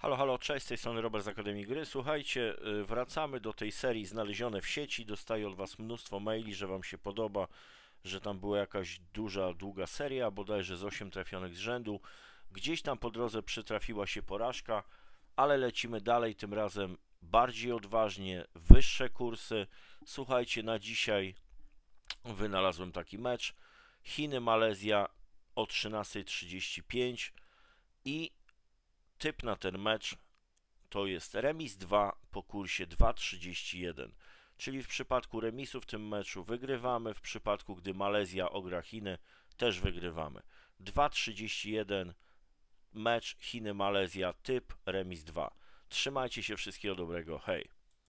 Halo, halo, cześć, z tej strony Robert z Akademii Gry. Słuchajcie, y, wracamy do tej serii Znalezione w sieci. Dostaję od Was mnóstwo maili, że Wam się podoba, że tam była jakaś duża, długa seria, bodajże z 8 trafionych z rzędu. Gdzieś tam po drodze przytrafiła się porażka, ale lecimy dalej, tym razem bardziej odważnie, wyższe kursy. Słuchajcie, na dzisiaj wynalazłem taki mecz. Chiny, Malezja o 13.35 i typ na ten mecz to jest remis 2 po kursie 2,31. Czyli w przypadku remisu w tym meczu wygrywamy, w przypadku gdy Malezja ogra Chiny też wygrywamy. 2,31 mecz Chiny-Malezja typ remis 2. Trzymajcie się, wszystkiego dobrego, hej!